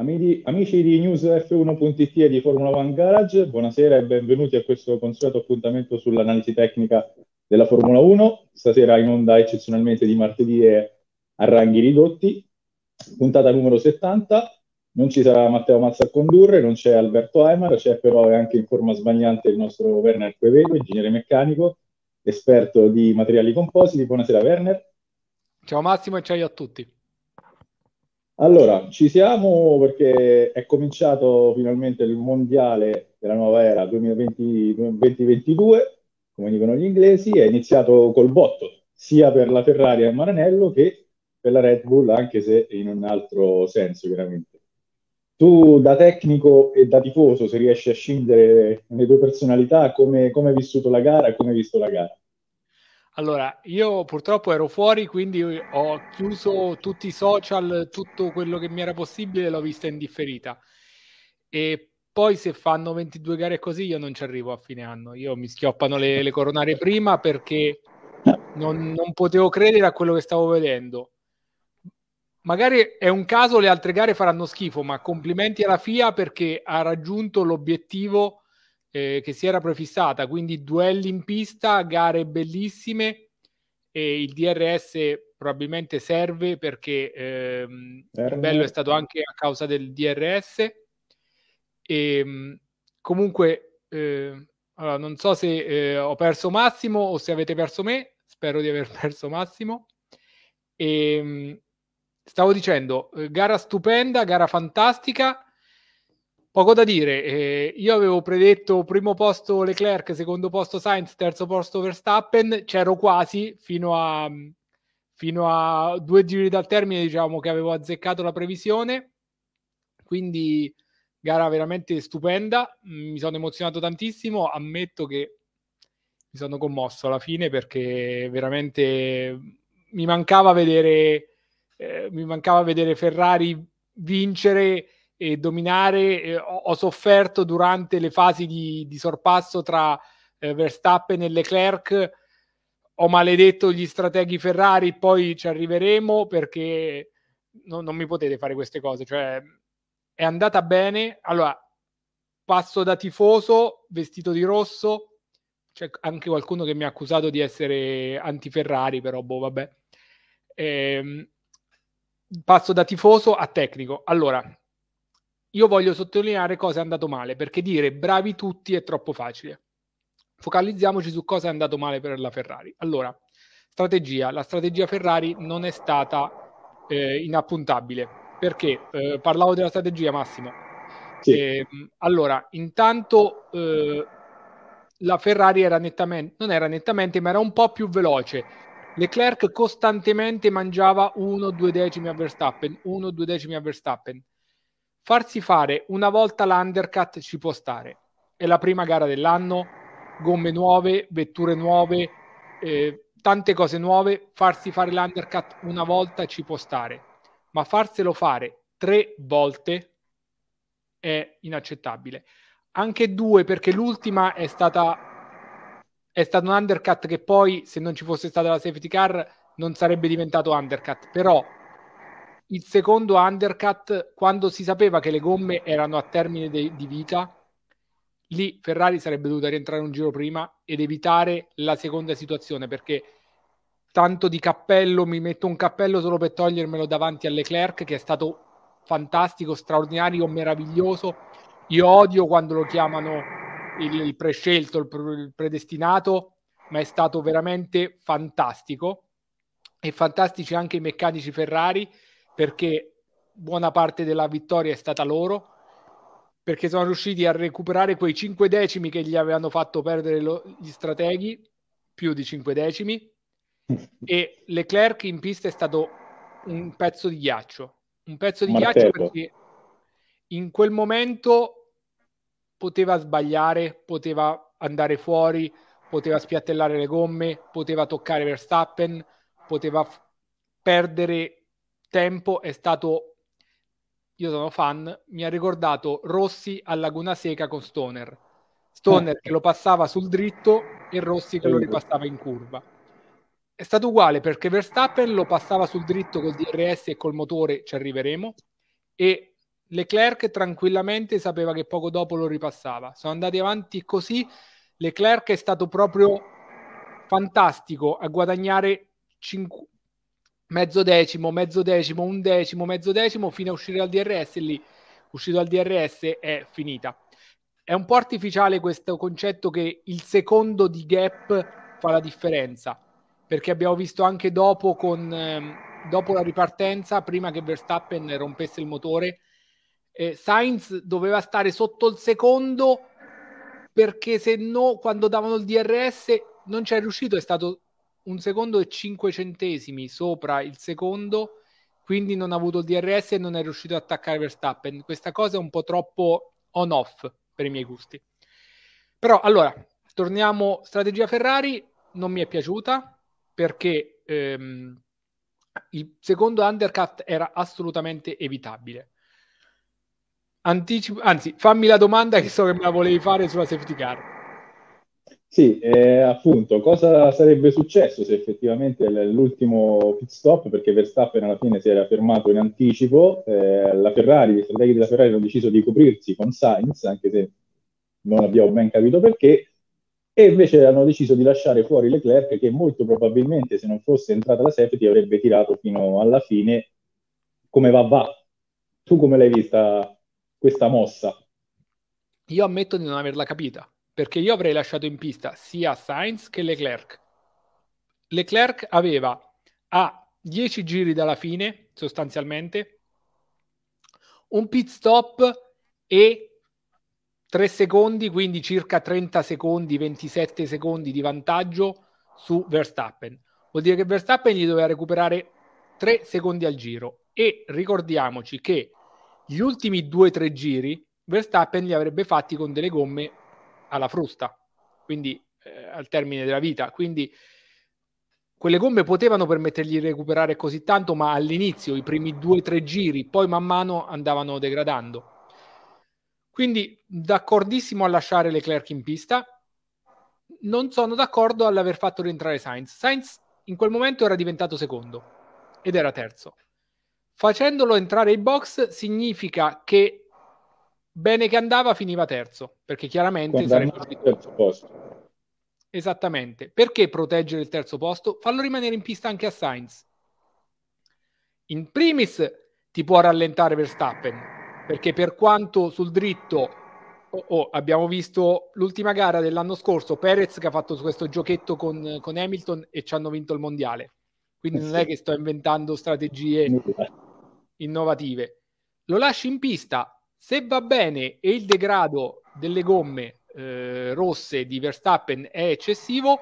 Amici, amici di newsf 1it e di Formula One Garage, buonasera e benvenuti a questo consueto appuntamento sull'analisi tecnica della Formula 1. Stasera in onda eccezionalmente di martedì e a ranghi ridotti, puntata numero 70. Non ci sarà Matteo Mazza a condurre, non c'è Alberto Aymar, c'è però anche in forma sbagliante il nostro Werner Quevedo, ingegnere meccanico, esperto di materiali compositi. Buonasera Werner. Ciao Massimo e ciao a tutti. Allora, ci siamo perché è cominciato finalmente il mondiale della nuova era 2020, 2022, come dicono gli inglesi, è iniziato col botto, sia per la Ferrari e Maranello che per la Red Bull, anche se in un altro senso chiaramente. Tu da tecnico e da tifoso, se riesci a scindere le tue personalità, come, come hai vissuto la gara e come hai visto la gara? Allora, io purtroppo ero fuori, quindi ho chiuso tutti i social, tutto quello che mi era possibile, l'ho vista in differita. E poi se fanno 22 gare così io non ci arrivo a fine anno, io mi schioppano le, le coronarie prima perché non, non potevo credere a quello che stavo vedendo. Magari è un caso, le altre gare faranno schifo, ma complimenti alla FIA perché ha raggiunto l'obiettivo eh, che si era prefissata, quindi duelli in pista, gare bellissime e il DRS probabilmente serve perché ehm, il bello è stato anche a causa del DRS. E, ehm, comunque, eh, allora, non so se eh, ho perso Massimo o se avete perso me, spero di aver perso Massimo. E, ehm, stavo dicendo, eh, gara stupenda, gara fantastica Poco da dire, eh, io avevo predetto primo posto Leclerc, secondo posto Sainz, terzo posto Verstappen, c'ero quasi fino a, fino a due giri dal termine, diciamo che avevo azzeccato la previsione, quindi gara veramente stupenda, mi sono emozionato tantissimo, ammetto che mi sono commosso alla fine perché veramente mi mancava vedere, eh, mi mancava vedere Ferrari vincere e dominare. Eh, ho, ho, sofferto durante le fasi di, di sorpasso tra eh, Verstappen e Leclerc. Ho maledetto gli strateghi Ferrari, poi ci arriveremo perché no, non mi potete fare queste cose. Cioè, è andata bene. Allora, passo da tifoso, vestito di rosso. C'è anche qualcuno che mi ha accusato di essere anti-Ferrari, però boh, vabbè. Ehm, passo da tifoso a tecnico. Allora, io voglio sottolineare cosa è andato male, perché dire bravi tutti è troppo facile. Focalizziamoci su cosa è andato male per la Ferrari. Allora, strategia. La strategia Ferrari non è stata eh, inappuntabile, perché eh, parlavo della strategia Massimo. Sì. Eh, allora, intanto eh, la Ferrari era nettamente, non era nettamente, ma era un po' più veloce. Leclerc costantemente mangiava uno o due decimi a Verstappen, uno o due decimi a Verstappen Farsi fare una volta l'undercut ci può stare. È la prima gara dell'anno, gomme nuove, vetture nuove, eh, tante cose nuove. Farsi fare l'undercut una volta ci può stare, ma farselo fare tre volte è inaccettabile. Anche due, perché l'ultima è stata è stato un undercut che poi, se non ci fosse stata la safety car, non sarebbe diventato undercut. Però il secondo undercut, quando si sapeva che le gomme erano a termine de- di vita, lì Ferrari sarebbe dovuta rientrare un giro prima ed evitare la seconda situazione perché tanto di cappello, mi metto un cappello solo per togliermelo davanti a Leclerc che è stato fantastico, straordinario, meraviglioso. Io odio quando lo chiamano il, il prescelto, il, il predestinato, ma è stato veramente fantastico e fantastici anche i meccanici Ferrari perché buona parte della vittoria è stata loro, perché sono riusciti a recuperare quei 5 decimi che gli avevano fatto perdere lo, gli strateghi, più di 5 decimi, e Leclerc in pista è stato un pezzo di ghiaccio, un pezzo di Martello. ghiaccio perché in quel momento poteva sbagliare, poteva andare fuori, poteva spiattellare le gomme, poteva toccare Verstappen, poteva f- perdere tempo è stato, io sono fan, mi ha ricordato Rossi a Laguna Seca con Stoner. Stoner che lo passava sul dritto e Rossi che lo ripassava in curva. È stato uguale perché Verstappen lo passava sul dritto col DRS e col motore, ci arriveremo, e Leclerc tranquillamente sapeva che poco dopo lo ripassava. Sono andati avanti così. Leclerc è stato proprio fantastico a guadagnare 5, mezzo decimo, mezzo decimo, un decimo, mezzo decimo, fino a uscire dal DRS e lì, uscito dal DRS, è finita. È un po' artificiale questo concetto che il secondo di gap fa la differenza, perché abbiamo visto anche dopo, con, ehm, dopo la ripartenza, prima che Verstappen rompesse il motore, eh, Sainz doveva stare sotto il secondo perché se no quando davano il DRS non c'è riuscito, è stato un secondo e cinque centesimi sopra il secondo, quindi non ha avuto il DRS e non è riuscito ad attaccare Verstappen. Questa cosa è un po' troppo on-off per i miei gusti. Però allora, torniamo strategia Ferrari, non mi è piaciuta perché ehm, il secondo undercut era assolutamente evitabile. Anticipo, anzi, fammi la domanda che so che me la volevi fare sulla safety car. Sì, eh, appunto, cosa sarebbe successo se effettivamente l'ultimo pit stop, perché Verstappen alla fine si era fermato in anticipo, eh, la Ferrari, i strateghi della Ferrari hanno deciso di coprirsi con Sainz, anche se non abbiamo ben capito perché, e invece hanno deciso di lasciare fuori Leclerc che molto probabilmente se non fosse entrata la safety avrebbe tirato fino alla fine come va va. Tu come l'hai vista questa mossa? Io ammetto di non averla capita perché io avrei lasciato in pista sia Sainz che Leclerc. Leclerc aveva a 10 giri dalla fine, sostanzialmente, un pit stop e 3 secondi, quindi circa 30 secondi, 27 secondi di vantaggio su Verstappen. Vuol dire che Verstappen gli doveva recuperare 3 secondi al giro e ricordiamoci che gli ultimi 2-3 giri Verstappen li avrebbe fatti con delle gomme alla frusta, quindi eh, al termine della vita. Quindi quelle gomme potevano permettergli di recuperare così tanto, ma all'inizio, i primi due o tre giri, poi man mano andavano degradando. Quindi d'accordissimo a lasciare Leclerc in pista, non sono d'accordo all'aver fatto rientrare Sainz. Sainz in quel momento era diventato secondo ed era terzo. Facendolo entrare in box significa che bene che andava finiva terzo, perché chiaramente sarebbe il terzo posto. Esattamente. Perché proteggere il terzo posto? Fallo rimanere in pista anche a Sainz. In primis ti può rallentare Verstappen, perché per quanto sul dritto oh, oh, abbiamo visto l'ultima gara dell'anno scorso, Perez che ha fatto questo giochetto con, con Hamilton e ci hanno vinto il mondiale. Quindi eh non è che sto inventando strategie innovative. Lo lasci in pista, se va bene e il degrado delle gomme eh, rosse di Verstappen è eccessivo,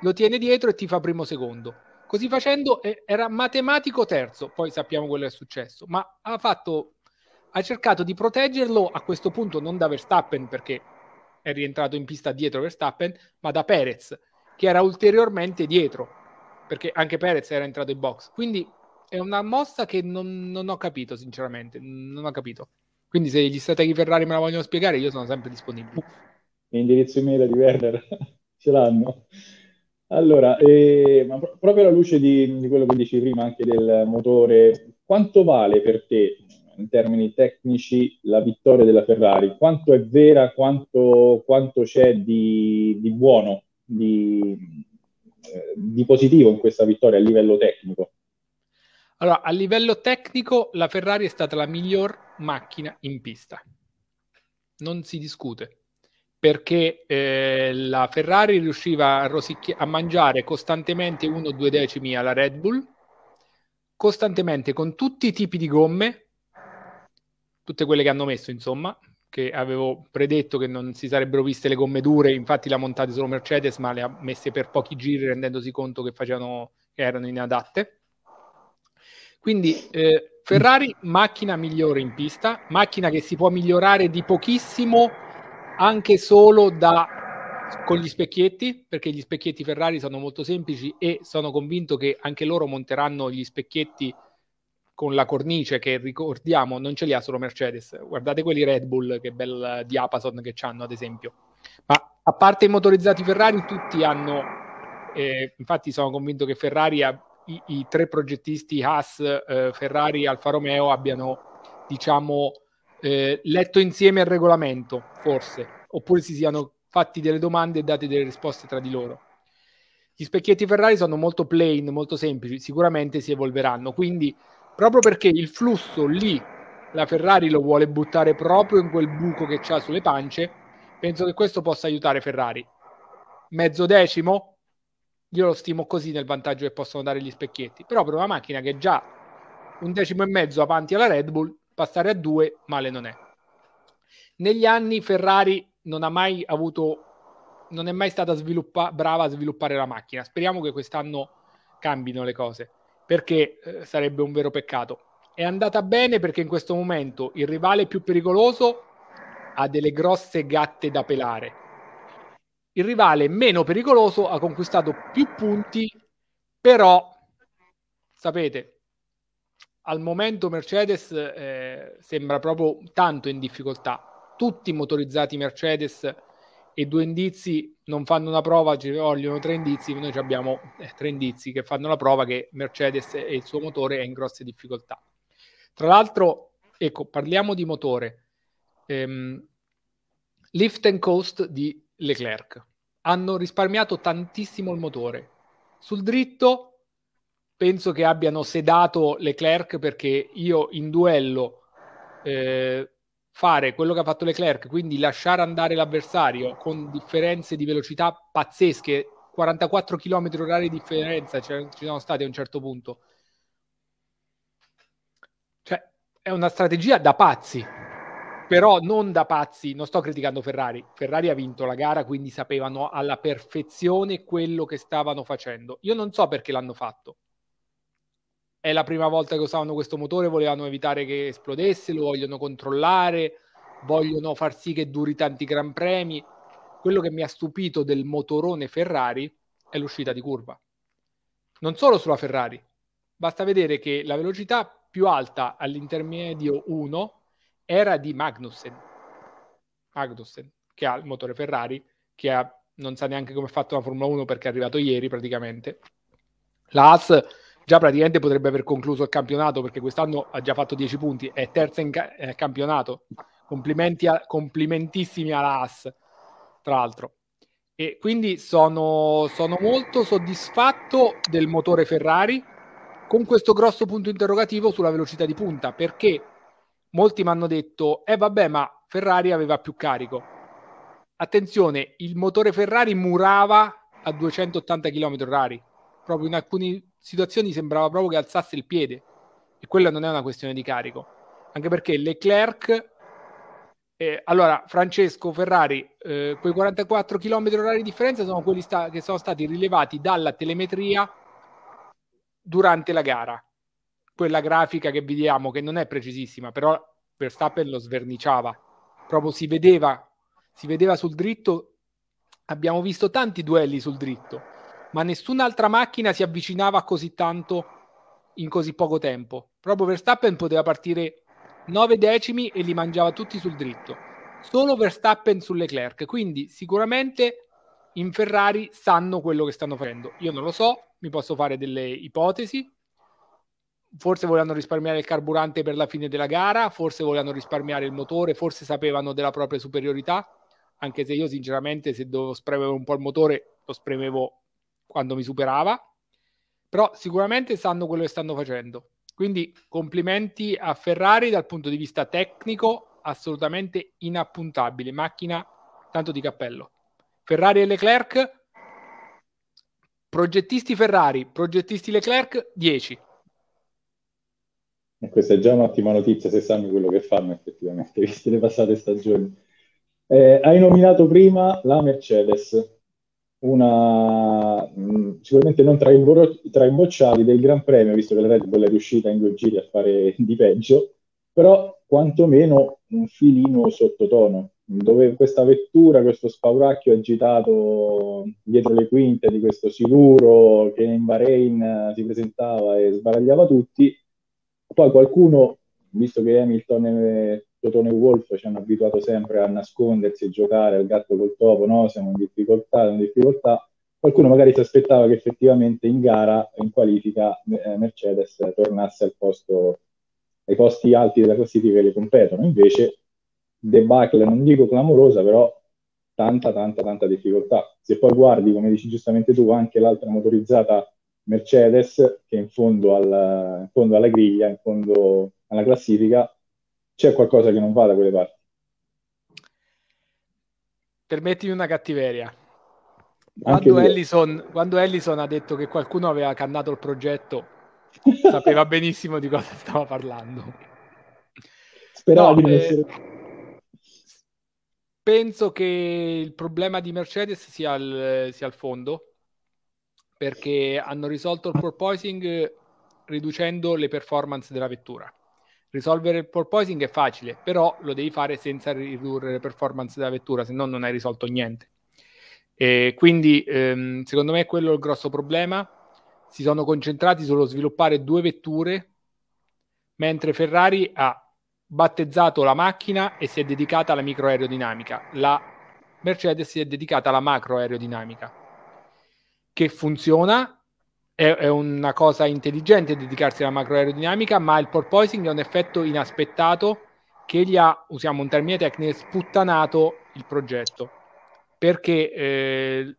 lo tiene dietro e ti fa primo secondo. Così facendo eh, era matematico terzo, poi sappiamo quello che è successo, ma ha, fatto, ha cercato di proteggerlo a questo punto non da Verstappen perché è rientrato in pista dietro Verstappen, ma da Perez che era ulteriormente dietro perché anche Perez era entrato in box. Quindi è una mossa che non, non ho capito, sinceramente, non ho capito. Quindi se gli strategi Ferrari me la vogliono spiegare, io sono sempre disponibile. L'indirizzo email di Werner ce l'hanno. Allora, eh, ma pro- proprio alla luce di, di, quello che dici prima, anche del motore, quanto vale per te, in termini tecnici, la vittoria della Ferrari? Quanto è vera, quanto, quanto c'è di, di buono, di, eh, di positivo in questa vittoria a livello tecnico? Allora, a livello tecnico la Ferrari è stata la miglior macchina in pista. Non si discute perché eh, la Ferrari riusciva a, rosicchi- a mangiare costantemente uno o due decimi alla Red Bull, costantemente con tutti i tipi di gomme, tutte quelle che hanno messo, insomma, che avevo predetto che non si sarebbero viste le gomme dure, infatti le ha montate solo Mercedes, ma le ha messe per pochi giri rendendosi conto che, facevano, che erano inadatte. Quindi eh, Ferrari, macchina migliore in pista, macchina che si può migliorare di pochissimo anche solo da, con gli specchietti, perché gli specchietti Ferrari sono molto semplici e sono convinto che anche loro monteranno gli specchietti con la cornice che ricordiamo non ce li ha solo Mercedes. Guardate quelli Red Bull, che bel eh, diapason che hanno ad esempio. Ma a parte i motorizzati Ferrari, tutti hanno eh, infatti sono convinto che Ferrari ha, i, i tre progettisti Haas, eh, Ferrari e Alfa Romeo abbiano, diciamo, eh, letto insieme il regolamento, forse, oppure si siano fatti delle domande e date delle risposte tra di loro. Gli specchietti Ferrari sono molto plain, molto semplici, sicuramente si evolveranno, quindi proprio perché il flusso lì la Ferrari lo vuole buttare proprio in quel buco che ha sulle pance, penso che questo possa aiutare Ferrari. Mezzo decimo? io lo stimo così nel vantaggio che possono dare gli specchietti. Però per una macchina che già un decimo e mezzo avanti alla Red Bull, passare a due male non è. Negli anni Ferrari non ha mai avuto, non è mai stata sviluppa- brava a sviluppare la macchina. Speriamo che quest'anno cambino le cose, perché eh, sarebbe un vero peccato. È andata bene perché in questo momento il rivale più pericoloso ha delle grosse gatte da pelare il rivale meno pericoloso ha conquistato più punti, però sapete, al momento Mercedes eh, sembra proprio tanto in difficoltà. Tutti i motorizzati Mercedes e due indizi non fanno una prova, ci vogliono tre indizi, noi abbiamo eh, tre indizi che fanno la prova che Mercedes e il suo motore è in grosse difficoltà. Tra l'altro, ecco, parliamo di motore. Ehm, Lift and Coast di Leclerc. Hanno risparmiato tantissimo il motore. Sul dritto penso che abbiano sedato Leclerc perché io in duello eh, fare quello che ha fatto Leclerc, quindi lasciare andare l'avversario con differenze di velocità pazzesche, 44 km orari di differenza cioè, ci sono stati a un certo punto. Cioè, è una strategia da pazzi però non da pazzi, non sto criticando Ferrari, Ferrari ha vinto la gara, quindi sapevano alla perfezione quello che stavano facendo. Io non so perché l'hanno fatto. È la prima volta che usavano questo motore, volevano evitare che esplodesse, lo vogliono controllare, vogliono far sì che duri tanti gran premi. Quello che mi ha stupito del motorone Ferrari è l'uscita di curva. Non solo sulla Ferrari, basta vedere che la velocità più alta all'intermedio 1 era di Magnussen, Magnussen che ha il motore Ferrari, che ha, non sa neanche come ha fatto la Formula 1 perché è arrivato ieri praticamente. La Haas già praticamente potrebbe aver concluso il campionato perché quest'anno ha già fatto 10 punti, è terza in ca- eh, campionato. Complimenti a, complimentissimi alla Haas, tra l'altro. E quindi sono, sono molto soddisfatto del motore Ferrari con questo grosso punto interrogativo sulla velocità di punta perché molti mi hanno detto, eh vabbè, ma Ferrari aveva più carico. Attenzione, il motore Ferrari murava a 280 km/h, proprio in alcune situazioni sembrava proprio che alzasse il piede e quella non è una questione di carico, anche perché Leclerc eh, allora, Francesco Ferrari, eh, quei 44 km orari di differenza sono quelli sta- che sono stati rilevati dalla telemetria durante la gara quella grafica che vediamo, che non è precisissima, però Verstappen lo sverniciava, proprio si vedeva, si vedeva sul dritto, abbiamo visto tanti duelli sul dritto, ma nessun'altra macchina si avvicinava così tanto in così poco tempo. Proprio Verstappen poteva partire 9 decimi e li mangiava tutti sul dritto. Solo Verstappen sulle Leclerc, quindi sicuramente in Ferrari sanno quello che stanno facendo. Io non lo so, mi posso fare delle ipotesi, forse volevano risparmiare il carburante per la fine della gara, forse volevano risparmiare il motore, forse sapevano della propria superiorità, anche se io sinceramente se dovevo spremere un po' il motore lo spremevo quando mi superava, però sicuramente sanno quello che stanno facendo. Quindi complimenti a Ferrari dal punto di vista tecnico, assolutamente inappuntabile, macchina tanto di cappello. Ferrari e Leclerc, progettisti Ferrari, progettisti Leclerc 10 e questa è già un'ottima notizia se sanno quello che fanno effettivamente, viste le passate stagioni. Eh, hai nominato prima la Mercedes, una mh, mm, sicuramente non tra i, tra i bocciali del Gran Premio, visto che la Red Bull è riuscita in due giri a fare di peggio, però quantomeno un filino sottotono, dove questa vettura, questo spauracchio agitato dietro le quinte di questo sicuro che in Bahrain si presentava e sbaragliava tutti, poi qualcuno, visto che Hamilton e Totone Wolf ci hanno abituato sempre a nascondersi e giocare al gatto col topo, no? siamo in difficoltà, siamo in difficoltà, qualcuno magari si aspettava che effettivamente in gara, in qualifica, eh, Mercedes tornasse al posto, ai posti alti della classifica che le competono. Invece, debacle, non dico clamorosa, però tanta, tanta, tanta difficoltà. Se poi guardi, come dici giustamente tu, anche l'altra motorizzata Mercedes, che in fondo, alla, in fondo alla griglia, in fondo alla classifica, c'è qualcosa che non va da quelle parti. Permettimi una cattiveria. Quando Ellison, quando Ellison, ha detto che qualcuno aveva cannato il progetto, sapeva benissimo di cosa stava parlando. Speravo no, di eh, essere... Penso che il problema di Mercedes sia al, sia al fondo, perché hanno risolto il porpoising eh, riducendo le performance della vettura. Risolvere il porpoising è facile, però lo devi fare senza ridurre le performance della vettura, se no non hai risolto niente. E quindi ehm, secondo me quello è il grosso problema. Si sono concentrati sullo sviluppare due vetture, mentre Ferrari ha battezzato la macchina e si è dedicata alla microaerodinamica. La Mercedes si è dedicata alla macroaerodinamica che funziona, è, è una cosa intelligente dedicarsi alla macro aerodinamica ma il porpoising è un effetto inaspettato che gli ha, usiamo un termine tecnico, sputtanato il progetto, perché eh,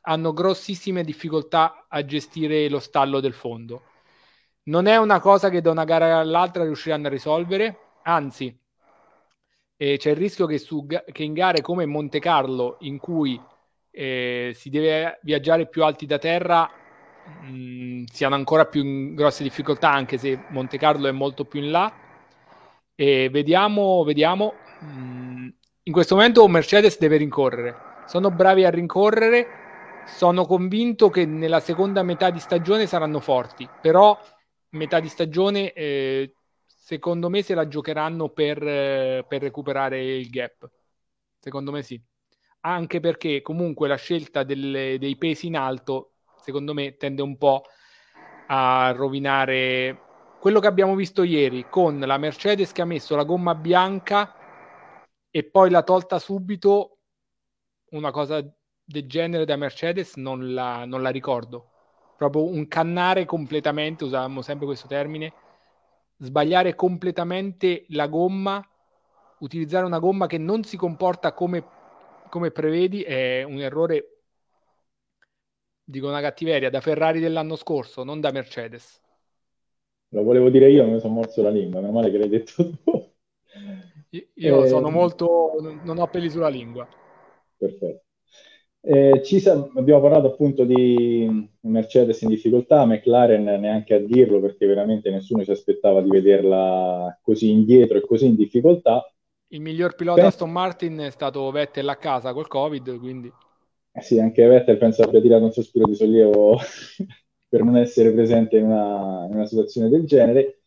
hanno grossissime difficoltà a gestire lo stallo del fondo. Non è una cosa che da una gara all'altra riusciranno a risolvere, anzi eh, c'è il rischio che, su, che in gare come Monte Carlo, in cui eh, si deve viaggiare più alti da terra mh, mm, si hanno ancora più in grosse difficoltà anche se Monte Carlo è molto più in là e vediamo, vediamo mh, mm, in questo momento Mercedes deve rincorrere sono bravi a rincorrere sono convinto che nella seconda metà di stagione saranno forti però metà di stagione eh, secondo me se la giocheranno per, eh, per recuperare il gap secondo me sì anche perché comunque la scelta delle, dei pesi in alto, secondo me, tende un po' a rovinare quello che abbiamo visto ieri con la Mercedes che ha messo la gomma bianca e poi l'ha tolta subito. Una cosa del genere da Mercedes non la, non la ricordo. Proprio un cannare completamente, usavamo sempre questo termine, sbagliare completamente la gomma, utilizzare una gomma che non si comporta come come prevedi, è un errore, dico una cattiveria, da Ferrari dell'anno scorso, non da Mercedes. Lo volevo dire io, mi sono morso la lingua, meno male che l'hai detto tu. Io e... Eh, sono molto, non ho peli sulla lingua. Perfetto. Eh, sa- abbiamo parlato appunto di Mercedes in difficoltà, McLaren neanche a dirlo perché veramente nessuno si aspettava di vederla così indietro e così in difficoltà. Il miglior pilota Beh. Aston Martin è stato Vettel a casa col Covid, quindi... Eh sì, anche Vettel penso abbia tirato un sospiro di sollievo per non essere presente in una, in una situazione del genere.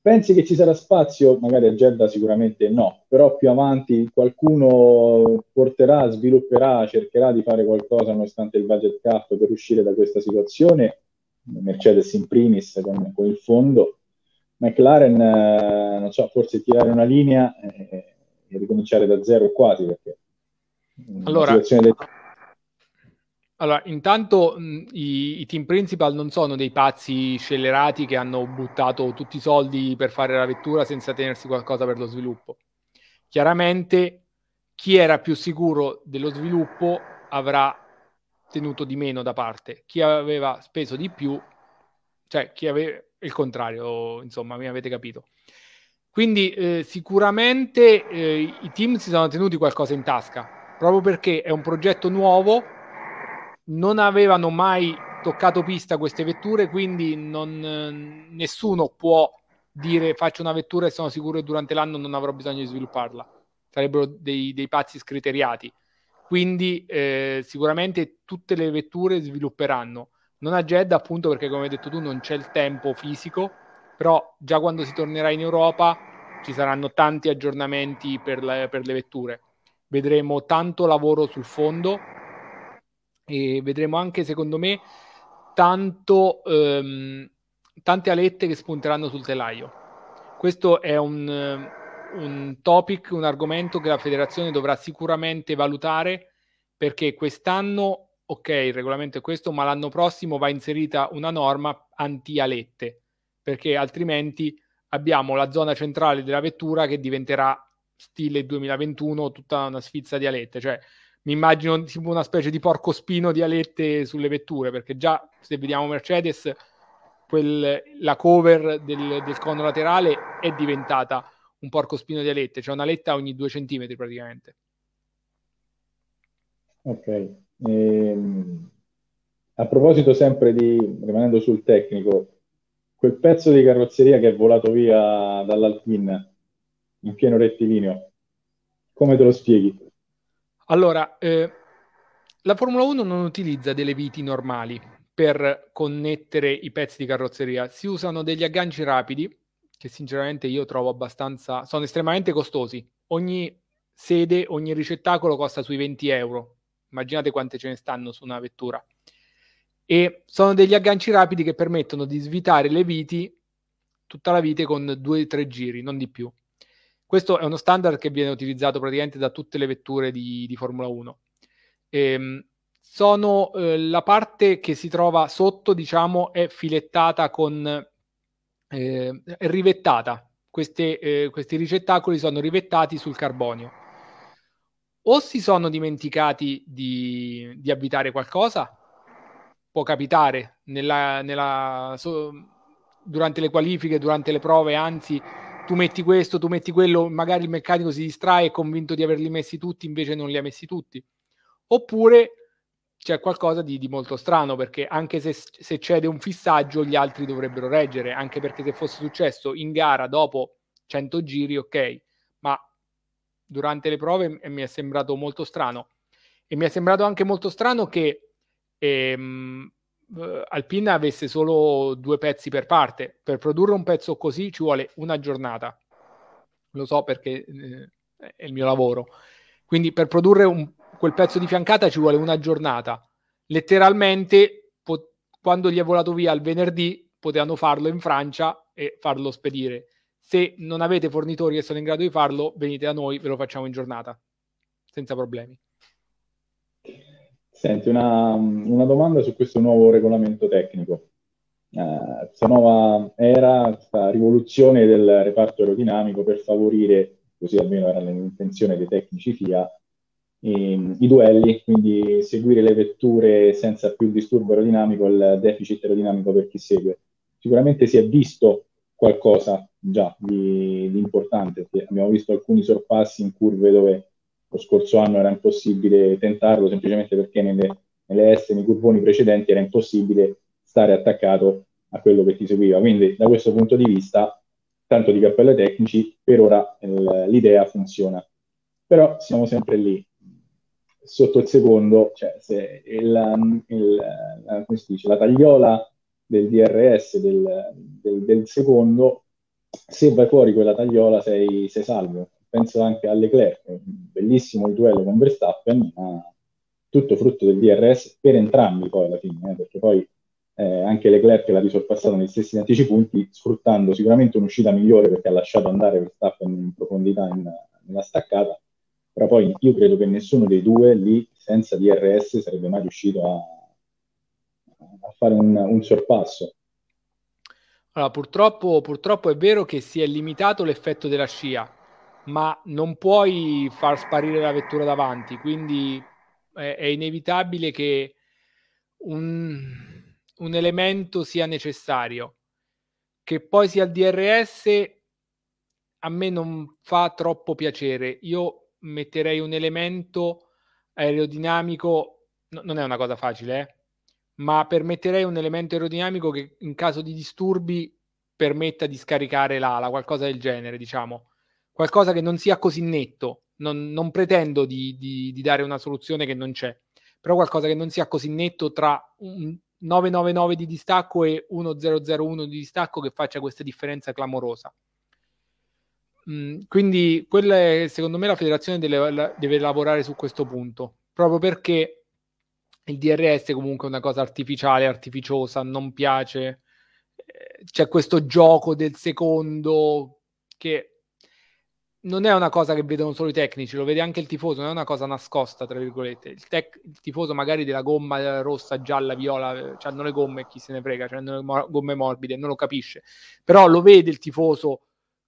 Pensi che ci sarà spazio? Magari a Jeddah sicuramente no, però più avanti qualcuno porterà, svilupperà, cercherà di fare qualcosa nonostante il budget cap per uscire da questa situazione, Mercedes in primis con, con il fondo, McLaren, eh, non so, forse tirare una linea, eh, ricominciare da zero quasi perché mm, allora, del... allora intanto mh, mm, i, i, team principal non sono dei pazzi scellerati che hanno buttato tutti i soldi per fare la vettura senza tenersi qualcosa per lo sviluppo. Chiaramente chi era più sicuro dello sviluppo avrà tenuto di meno da parte, chi aveva speso di più, cioè chi aveva il contrario, insomma, mi avete capito. Quindi eh, sicuramente eh, i team si sono tenuti qualcosa in tasca, proprio perché è un progetto nuovo, non avevano mai toccato pista queste vetture, quindi non, eh, nessuno può dire faccio una vettura e sono sicuro che durante l'anno non avrò bisogno di svilupparla. Sarebbero dei, dei pazzi scriteriati. Quindi eh, sicuramente tutte le vetture svilupperanno. Non a Jeddah appunto perché come hai detto tu non c'è il tempo fisico però già quando si tornerà in Europa ci saranno tanti aggiornamenti per le, per le vetture. Vedremo tanto lavoro sul fondo e vedremo anche, secondo me, tanto, ehm, tante alette che spunteranno sul telaio. Questo è un, un topic, un argomento che la federazione dovrà sicuramente valutare perché quest'anno, ok, il regolamento è questo, ma l'anno prossimo va inserita una norma anti-alette perché altrimenti abbiamo la zona centrale della vettura che diventerà stile 2021 tutta una sfizza di alette, cioè mi immagino tipo una specie di porcospino di alette sulle vetture, perché già se vediamo Mercedes quel, la cover del, del cono laterale è diventata un porcospino di alette, cioè una aletta ogni due centimetri praticamente. Ok, ehm, a proposito sempre di, rimanendo sul tecnico, quel pezzo di carrozzeria che è volato via dall'Alpin in pieno rettilineo. Come te lo spieghi? Allora, eh, la Formula 1 non utilizza delle viti normali per connettere i pezzi di carrozzeria, si usano degli agganci rapidi che sinceramente io trovo abbastanza sono estremamente costosi. Ogni sede, ogni ricettacolo costa sui 20 euro. Immaginate quante ce ne stanno su una vettura e sono degli agganci rapidi che permettono di svitare le viti tutta la vite con due o tre giri, non di più. Questo è uno standard che viene utilizzato praticamente da tutte le vetture di, di Formula 1. Ehm, sono eh, la parte che si trova sotto, diciamo, è filettata con eh, è rivettata. Queste, eh, questi ricettacoli sono rivettati sul carbonio. O si sono dimenticati di, di avvitare qualcosa, può capitare nella, nella, so, durante le qualifiche, durante le prove, anzi tu metti questo, tu metti quello, magari il meccanico si distrae, è convinto di averli messi tutti, invece non li ha messi tutti. Oppure c'è qualcosa di, di molto strano, perché anche se, se, cede un fissaggio, gli altri dovrebbero reggere, anche perché se fosse successo in gara dopo 100 giri, ok, ma durante le prove mi è sembrato molto strano. E mi è sembrato anche molto strano che e, ehm, eh, Alpina avesse solo due pezzi per parte. Per produrre un pezzo così ci vuole una giornata. Lo so perché eh, è il mio lavoro. Quindi per produrre un, quel pezzo di fiancata ci vuole una giornata. Letteralmente, po- quando gli è volato via il venerdì, potevano farlo in Francia e farlo spedire. Se non avete fornitori che sono in grado di farlo, venite a noi, ve lo facciamo in giornata, senza problemi. Senti, una, una, domanda su questo nuovo regolamento tecnico. Uh, questa nuova era, questa rivoluzione del reparto aerodinamico per favorire, così almeno era l'intenzione dei tecnici FIA, i, ehm, i duelli, quindi seguire le vetture senza più disturbo aerodinamico, il deficit aerodinamico per chi segue. Sicuramente si è visto qualcosa già di, di importante, abbiamo visto alcuni sorpassi in curve dove lo scorso anno era impossibile tentarlo semplicemente perché nelle, nelle S, nei curvoni precedenti era impossibile stare attaccato a quello che ti seguiva. Quindi da questo punto di vista, tanto di cappello tecnici, per ora eh, l'idea funziona. Però siamo sempre lì, sotto il secondo, cioè se il, il, la, dice, la tagliola del DRS del, del, del, secondo, se vai fuori quella tagliola sei, sei salvo, penso anche a Leclerc, bellissimo il duello con Verstappen, ma tutto frutto del DRS per entrambi poi alla fine, eh, perché poi eh, anche Leclerc l'ha risorpassato negli stessi 10 punti, sfruttando sicuramente un'uscita migliore perché ha lasciato andare Verstappen in profondità in, nella staccata, però poi io credo che nessuno dei due lì senza DRS sarebbe mai riuscito a, a fare un, un sorpasso. Allora, purtroppo, purtroppo, è vero che si è limitato l'effetto della scia, ma non puoi far sparire la vettura davanti, quindi è, eh, è inevitabile che un, un elemento sia necessario. Che poi sia il DRS a me non fa troppo piacere. Io metterei un elemento aerodinamico, no, non è una cosa facile, eh? ma permetterei un elemento aerodinamico che in caso di disturbi permetta di scaricare l'ala, qualcosa del genere, diciamo qualcosa che non sia così netto. Non, non pretendo di, di, di, dare una soluzione che non c'è, però qualcosa che non sia così netto tra un 999 di distacco e 1001 di distacco che faccia questa differenza clamorosa. Mm, quindi è, secondo me la federazione deve, deve lavorare su questo punto, proprio perché il DRS è comunque una cosa artificiale, artificiosa, non piace. Eh, c'è questo gioco del secondo che non è una cosa che vedono solo i tecnici, lo vede anche il tifoso, non è una cosa nascosta, tra virgolette. Il, tec- il tifoso magari della gomma rossa, gialla, viola, eh, hanno le gomme, chi se ne frega, hanno le mo- gomme morbide, non lo capisce. Però lo vede il tifoso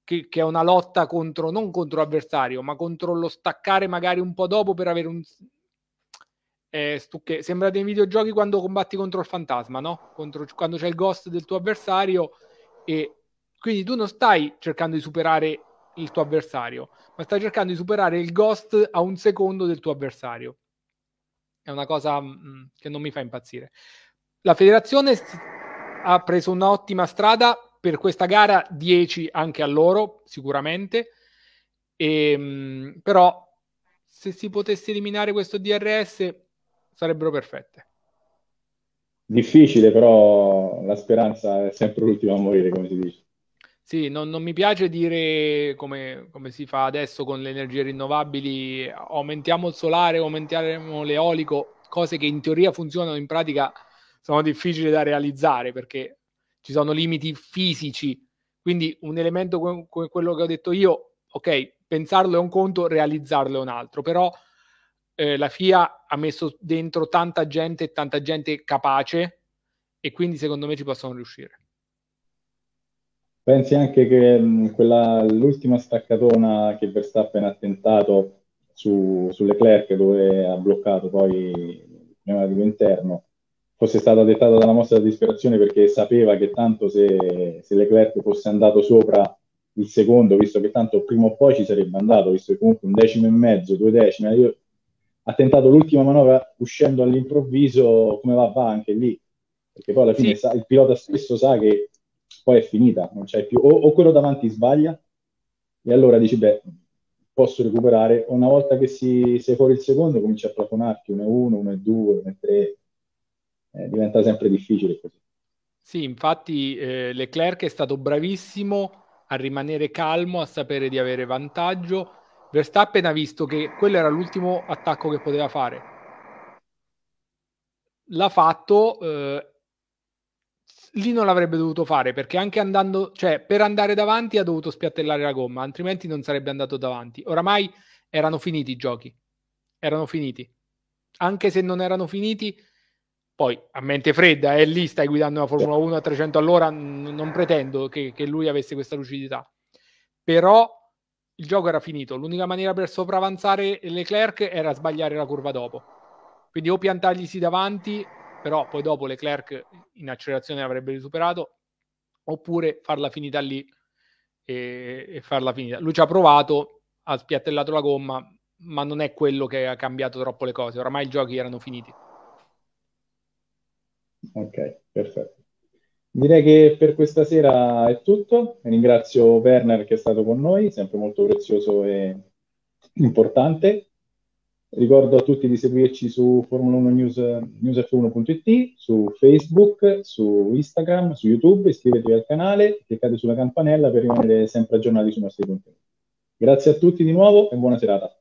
che, che è una lotta contro, non contro l'avversario, ma contro lo staccare magari un po' dopo per avere un... Eh, stucche. Sembra dei videogiochi quando combatti contro il fantasma, no? Contro, quando c'è il ghost del tuo avversario e quindi tu non stai cercando di superare il tuo avversario, ma stai cercando di superare il ghost a un secondo del tuo avversario. È una cosa mh, mm, mm, che non mi fa impazzire. La federazione ha preso un'ottima strada per questa gara, 10 anche a loro, sicuramente. E, ehm, mh, però se si potesse eliminare questo DRS sarebbero perfette. Difficile, però la speranza è sempre l'ultima a morire, come si dice. Sì, non, non mi piace dire come, come, si fa adesso con le energie rinnovabili, aumentiamo il solare, aumentiamo l'eolico, cose che in teoria funzionano, in pratica sono difficili da realizzare perché ci sono limiti fisici. Quindi un elemento come quello che ho detto io, ok, pensarlo è un conto, realizzarlo è un altro, però eh, la FIA ha messo dentro tanta gente, tanta gente capace e quindi secondo me ci possono riuscire. Pensi anche che mh, mm, quella, l'ultima staccatona che Verstappen ha tentato su, su Leclerc, dove ha bloccato poi il pneumatico interno, fosse stata dettata dalla mossa di disperazione perché sapeva che tanto se, se Leclerc fosse andato sopra il secondo, visto che tanto prima o poi ci sarebbe andato, visto che comunque un decimo e mezzo, due decimi, io, ha tentato l'ultima manovra uscendo all'improvviso, come va va anche lì, perché poi alla fine sì. sa, il pilota stesso sa che poi è finita, non c'è più, o, o, quello davanti sbaglia e allora dici, beh, posso recuperare, una volta che si, sei fuori il secondo comincia a plafonarti, 1-1, 1-2, 1-3, eh, diventa sempre difficile così. Sì, infatti eh, Leclerc è stato bravissimo a rimanere calmo, a sapere di avere vantaggio. Verstappen ha visto che quello era l'ultimo attacco che poteva fare. L'ha fatto eh, lì non l'avrebbe dovuto fare perché anche andando, cioè per andare davanti ha dovuto spiattellare la gomma, altrimenti non sarebbe andato davanti. Oramai erano finiti i giochi, erano finiti. Anche se non erano finiti, poi a mente fredda è eh, lì, stai guidando una Formula 1 a 300 all'ora, n- non pretendo che, che lui avesse questa lucidità. Però il gioco era finito, l'unica maniera per sopravanzare Leclerc era sbagliare la curva dopo. Quindi o piantargli davanti però poi dopo Leclerc in accelerazione avrebbe superato, oppure farla finita lì e, e farla finita. Lui ci ha provato, ha spiattellato la gomma, ma non è quello che ha cambiato troppo le cose, oramai i giochi erano finiti. Ok, perfetto. Direi che per questa sera è tutto. Ringrazio Werner che è stato con noi, sempre molto prezioso e importante. Ricordo a tutti di seguirci su formula 1 News1.it, su Facebook, su Instagram, su YouTube, iscrivetevi al canale, cliccate sulla campanella per rimanere sempre aggiornati sui nostri contenuti. Grazie a tutti di nuovo e buona serata.